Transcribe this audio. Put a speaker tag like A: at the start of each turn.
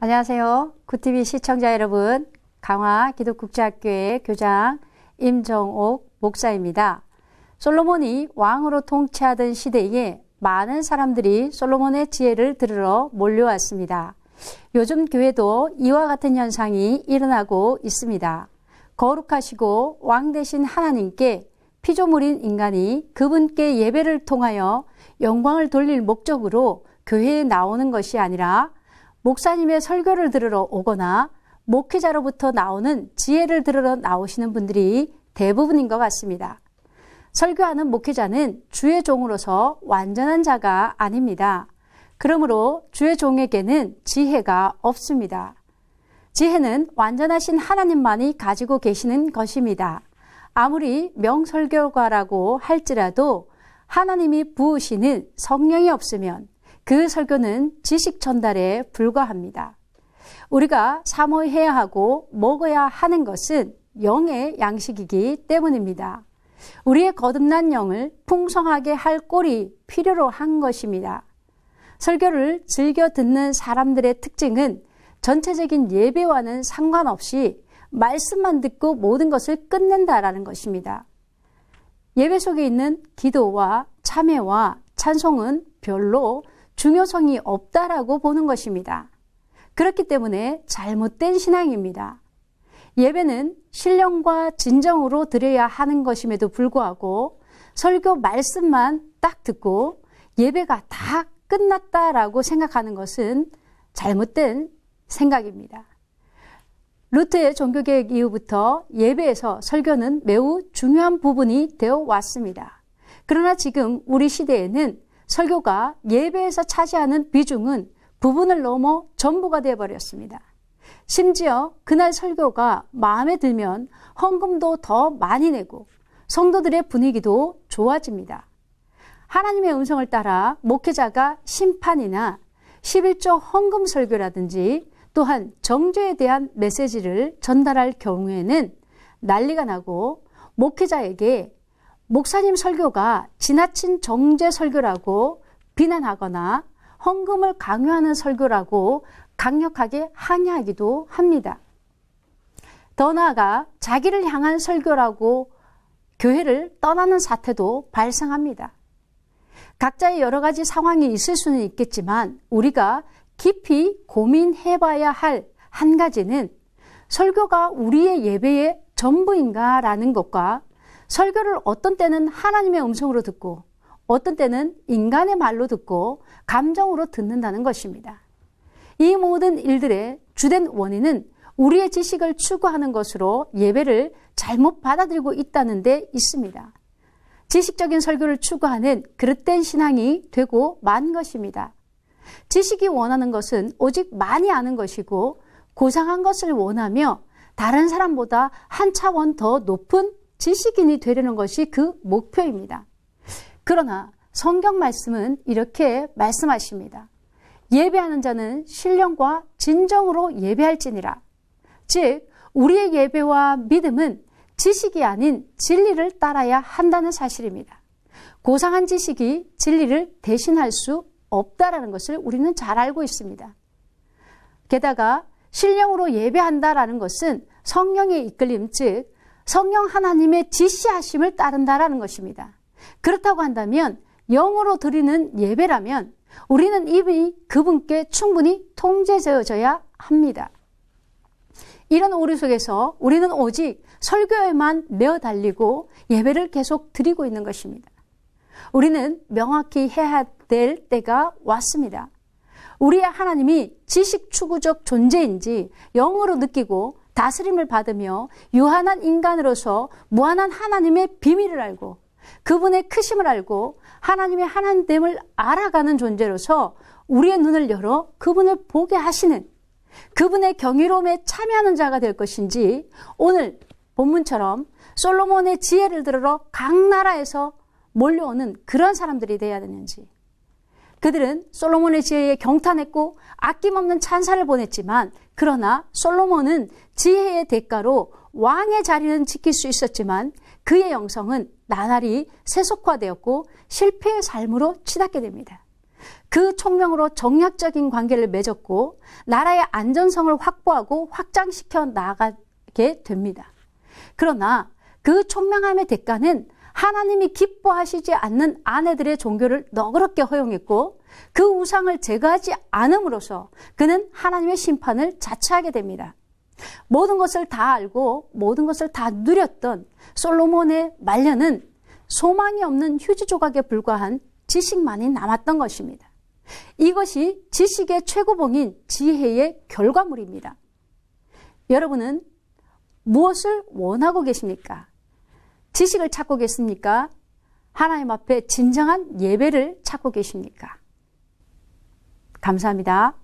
A: 안녕하세요. 구TV 시청자 여러분, 강화 기독국제학교의 교장 임정옥 목사입니다. 솔로몬이 왕으로 통치하던 시대에 많은 사람들이 솔로몬의 지혜를 들으러 몰려왔습니다. 요즘 교회도 이와 같은 현상이 일어나고 있습니다. 거룩하시고 왕 대신 하나님께 피조물인 인간이 그분께 예배를 통하여 영광을 돌릴 목적으로 교회에 나오는 것이 아니라 목사님의 설교를 들으러 오거나 목회자로부터 나오는 지혜를 들으러 나오시는 분들이 대부분인 것 같습니다. 설교하는 목회자는 주의 종으로서 완전한 자가 아닙니다. 그러므로 주의 종에게는 지혜가 없습니다. 지혜는 완전하신 하나님만이 가지고 계시는 것입니다. 아무리 명설교가라고 할지라도 하나님이 부으시는 성령이 없으면 그 설교는 지식 전달에 불과합니다. 우리가 사모해야 하고 먹어야 하는 것은 영의 양식이기 때문입니다. 우리의 거듭난 영을 풍성하게 할 꼴이 필요로 한 것입니다. 설교를 즐겨 듣는 사람들의 특징은 전체적인 예배와는 상관없이 말씀만 듣고 모든 것을 끝낸다라는 것입니다. 예배 속에 있는 기도와 참회와 찬송은 별로 중요성이 없다라고 보는 것입니다. 그렇기 때문에 잘못된 신앙입니다. 예배는 신령과 진정으로 드려야 하는 것임에도 불구하고 설교 말씀만 딱 듣고 예배가 다 끝났다라고 생각하는 것은 잘못된 생각입니다. 루트의 종교개혁 이후부터 예배에서 설교는 매우 중요한 부분이 되어 왔습니다. 그러나 지금 우리 시대에는 설교가 예배에서 차지하는 비중은 부분을 넘어 전부가 되어버렸습니다. 심지어 그날 설교가 마음에 들면 헌금도 더 많이 내고 성도들의 분위기도 좋아집니다. 하나님의 음성을 따라 목회자가 심판이나 11조 헌금 설교라든지 또한 정죄에 대한 메시지를 전달할 경우에는 난리가 나고 목회자에게 목사님 설교가 지나친 정제 설교라고 비난하거나 헌금을 강요하는 설교라고 강력하게 항의하기도 합니다. 더 나아가 자기를 향한 설교라고 교회를 떠나는 사태도 발생합니다. 각자의 여러 가지 상황이 있을 수는 있겠지만 우리가 깊이 고민해 봐야 할 한 가지는 설교가 우리의 예배의 전부인가라는 것과 설교를 어떤 때는 하나님의 음성으로 듣고 어떤 때는 인간의 말로 듣고 감정으로 듣는다는 것입니다. 이 모든 일들의 주된 원인은 우리의 지식을 추구하는 것으로 예배를 잘못 받아들이고 있다는 데 있습니다. 지식적인 설교를 추구하는 그릇된 신앙이 되고 만 것입니다. 지식이 원하는 것은 오직 많이 아는 것이고 고상한 것을 원하며 다른 사람보다 한 차원 더 높은 지식인이 되려는 것이 그 목표입니다. 그러나 성경 말씀은 이렇게 말씀하십니다. 예배하는 자는 신령과 진정으로 예배할지니라. 즉, 우리의 예배와 믿음은 지식이 아닌 진리를 따라야 한다는 사실입니다. 고상한 지식이 진리를 대신할 수 없다라는 것을 우리는 잘 알고 있습니다. 게다가 신령으로 예배한다라는 것은 성령의 이끌림 즉 성령 하나님의 지시하심을 따른다라는 것입니다. 그렇다고 한다면 영으로 드리는 예배라면 우리는 이미 그분께 충분히 통제되어져야 합니다. 이런 오류 속에서 우리는 오직 설교에만 매어 달리고 예배를 계속 드리고 있는 것입니다. 우리는 명확히 해야 될 때가 왔습니다. 우리의 하나님이 지식 추구적 존재인지 영으로 느끼고 다스림을 받으며 유한한 인간으로서 무한한 하나님의 비밀을 알고 그분의 크심을 알고 하나님의 하나님됨을 알아가는 존재로서 우리의 눈을 열어 그분을 보게 하시는 그분의 경이로움에 참여하는 자가 될 것인지 오늘 본문처럼 솔로몬의 지혜를 들으러 각 나라에서 몰려오는 그런 사람들이 되어야 되는지 그들은 솔로몬의 지혜에 경탄했고 아낌없는 찬사를 보냈지만 그러나 솔로몬은 지혜의 대가로 왕의 자리는 지킬 수 있었지만 그의 영성은 나날이 세속화되었고 실패의 삶으로 치닫게 됩니다. 그 총명으로 정략적인 관계를 맺었고 나라의 안전성을 확보하고 확장시켜 나가게 됩니다. 그러나 그 총명함의 대가는 하나님이 기뻐하시지 않는 아내들의 종교를 너그럽게 허용했고 그 우상을 제거하지 않음으로써 그는 하나님의 심판을 자처하게 됩니다. 모든 것을 다 알고 모든 것을 다 누렸던 솔로몬의 말년은 소망이 없는 휴지 조각에 불과한 지식만이 남았던 것입니다. 이것이 지식의 최고봉인 지혜의 결과물입니다. 여러분은 무엇을 원하고 계십니까? 지식을 찾고 계십니까? 하나님 앞에 진정한 예배를 찾고 계십니까? 감사합니다.